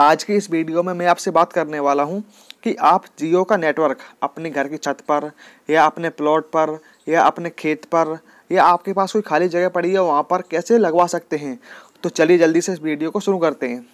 आज की इस वीडियो में मैं आपसे बात करने वाला हूँ कि आप जियो का नेटवर्क अपने घर की छत पर या अपने प्लॉट पर या अपने खेत पर या आपके पास कोई खाली जगह पड़ी है वहाँ पर कैसे लगवा सकते हैं तो चलिए जल्दी से इस वीडियो को शुरू करते हैं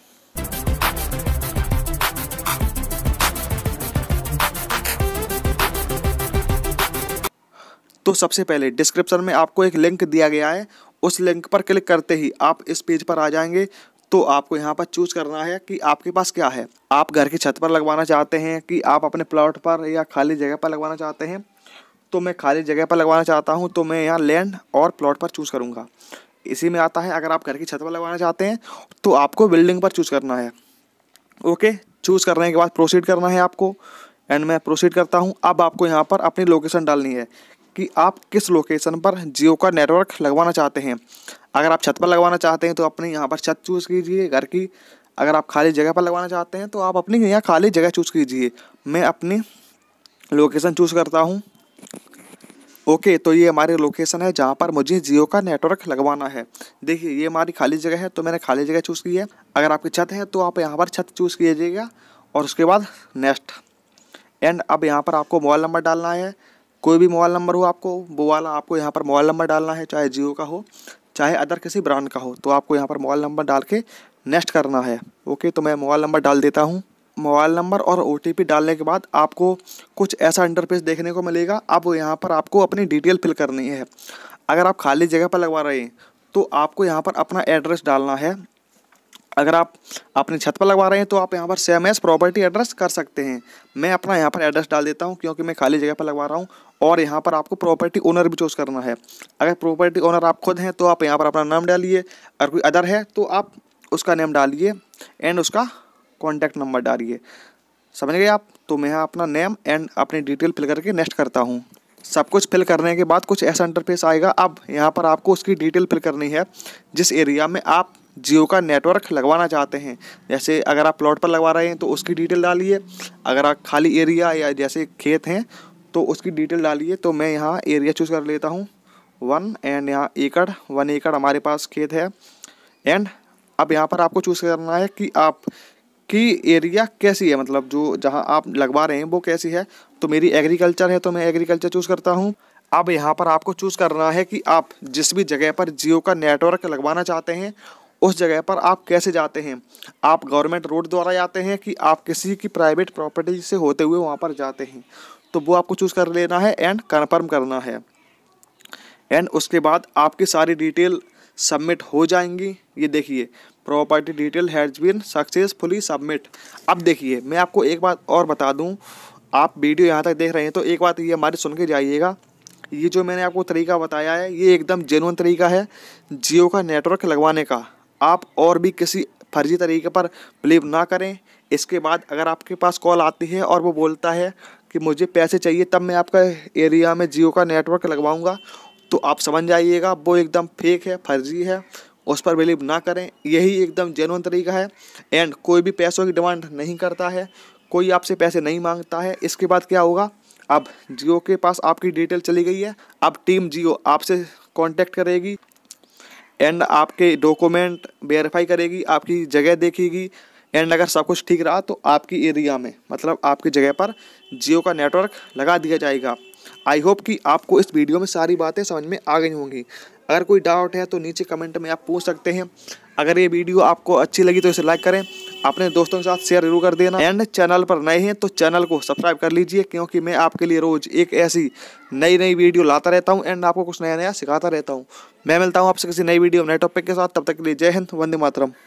तो सबसे पहले डिस्क्रिप्शन में आपको एक लिंक दिया गया है उस लिंक पर क्लिक करते ही आप इस पेज पर आ जाएंगे तो आपको यहाँ पर चूज करना है कि आपके पास क्या है आप घर की छत पर लगवाना चाहते हैं कि आप अपने प्लॉट पर या खाली जगह पर लगवाना चाहते हैं तो मैं खाली जगह पर लगवाना चाहता हूँ तो मैं यहाँ लैंड और प्लॉट पर चूज़ करूँगा इसी में आता है अगर आप घर की छत पर लगवाना चाहते हैं तो आपको बिल्डिंग पर चूज़ करना है ओके चूज़ करने के बाद प्रोसीड करना है आपको एंड मैं प्रोसीड करता हूँ अब आपको यहाँ पर अपनी लोकेशन डालनी है कि आप किस लोकेशन पर जियो का नेटवर्क लगवाना चाहते हैं अगर आप छत पर लगवाना चाहते हैं तो अपने यहाँ पर छत चूज़ कीजिए घर की अगर आप खाली जगह पर लगवाना चाहते हैं तो आप अपनी यहाँ खाली जगह चूज़ कीजिए मैं अपनी लोकेशन चूज़ करता हूँ ओके तो ये हमारी लोकेशन है जहाँ पर मुझे जियो का नेटवर्क लगवाना है देखिए ये हमारी खाली जगह है तो मैंने खाली जगह चूज़ की है अगर आपकी छत है तो आप यहाँ पर छत चूज़ कीजिएगा और उसके बाद नेक्स्ट एंड अब यहाँ पर आपको मोबाइल नंबर डालना है कोई भी मोबाइल नंबर हो आपको वो वाला आपको यहाँ पर मोबाइल नंबर डालना है चाहे जियो का हो चाहे अदर किसी ब्रांड का हो तो आपको यहाँ पर मोबाइल नंबर डाल के नेक्स्ट करना है ओके तो मैं मोबाइल नंबर डाल देता हूँ मोबाइल नंबर और ओ डालने के बाद आपको कुछ ऐसा इंटरफेस देखने को मिलेगा अब यहाँ पर आपको अपनी डिटेल फिल करनी है अगर आप खाली जगह पर लगवा रहे हैं तो आपको यहाँ पर अपना एड्रेस डालना है अगर आप अपनी छत पर लगवा रहे हैं तो आप यहाँ पर सेम एस प्रॉपर्टी एड्रेस कर सकते हैं मैं अपना यहाँ पर एड्रेस डाल देता हूँ क्योंकि मैं खाली जगह पर लगवा रहा हूँ और यहाँ पर आपको प्रॉपर्टी ओनर भी चूज़ करना है अगर प्रॉपर्टी ओनर आप खुद हैं तो आप यहाँ पर अपना नाम डालिए अगर कोई अदर है तो आप उसका नेम डालिए एंड उसका कॉन्टैक्ट नंबर डालिए समझ गए आप तो मैं यहाँ अपना नेम एंड अपनी डिटेल फिल करके नेक्स्ट करता हूँ सब कुछ फिल करने के बाद कुछ ऐसा इंटरफेस आएगा अब यहाँ पर आपको उसकी डिटेल फिल करनी है जिस एरिया में आप जियो का नेटवर्क लगवाना चाहते हैं जैसे अगर आप प्लॉट पर लगवा रहे हैं तो उसकी डिटेल डालिए अगर आप खाली एरिया या जैसे खेत हैं तो उसकी डिटेल डालिए तो मैं यहाँ एरिया चूज़ कर लेता हूँ वन एंड यहाँ एकड़ वन एकड़ हमारे पास खेत है एंड अब यहाँ पर आपको चूज़ करना है कि आप की एरिया कैसी है मतलब जो जहाँ आप लगवा रहे हैं वो कैसी है तो मेरी एग्रीकल्चर है तो मैं एग्रीकल्चर चूज़ करता हूँ अब यहाँ पर आपको चूज़ करना है कि आप जिस भी जगह पर जियो का नेटवर्क लगवाना चाहते हैं उस जगह पर आप कैसे जाते हैं आप गवर्नमेंट रोड द्वारा जाते हैं कि आप किसी की प्राइवेट प्रॉपर्टी से होते हुए वहाँ पर जाते हैं तो वो आपको चूज़ कर लेना है एंड कन्फर्म करना है एंड उसके बाद आपकी सारी डिटेल सबमिट हो जाएंगी ये देखिए property detail has been successfully submit अब देखिए मैं आपको एक बात और बता दूं आप वीडियो यहाँ तक देख रहे हैं तो एक बात ये हमारी सुन के जाइएगा ये जो मैंने आपको तरीका बताया है ये एकदम जेनुअन तरीका है जियो का नेटवर्क लगवाने का आप और भी किसी फर्जी तरीके पर बिलीव ना करें इसके बाद अगर आपके पास कॉल आती है और वो बोलता है कि मुझे पैसे चाहिए तब मैं आपका एरिया में जियो का नेटवर्क लगवाऊंगा तो आप समझ जाइएगा वो एकदम फेक है फर्जी है उस पर बिलीव ना करें यही एकदम जेनवन तरीका है एंड कोई भी पैसों की डिमांड नहीं करता है कोई आपसे पैसे नहीं मांगता है इसके बाद क्या होगा अब जियो के पास आपकी डिटेल चली गई है अब टीम जियो आपसे कांटेक्ट करेगी एंड आपके डॉक्यूमेंट वेरीफाई करेगी आपकी जगह देखेगी एंड अगर सब कुछ ठीक रहा तो आपकी एरिया में मतलब आपकी जगह पर जियो का नेटवर्क लगा दिया जाएगा आई होप कि आपको इस वीडियो में सारी बातें समझ में आ गई होंगी अगर कोई डाउट है तो नीचे कमेंट में आप पूछ सकते हैं अगर ये वीडियो आपको अच्छी लगी तो इसे लाइक करें अपने दोस्तों के साथ शेयर जरूर कर देना एंड चैनल पर नए हैं तो चैनल को सब्सक्राइब कर लीजिए क्योंकि मैं आपके लिए रोज एक ऐसी नई नई वीडियो लाता रहता हूँ एंड आपको कुछ नया नया सिखाता रहता हूँ मैं मिलता हूँ आपसे किसी नई वीडियो नए टॉपिक के साथ तब तक के लिए जय हिंद वंदे मातरम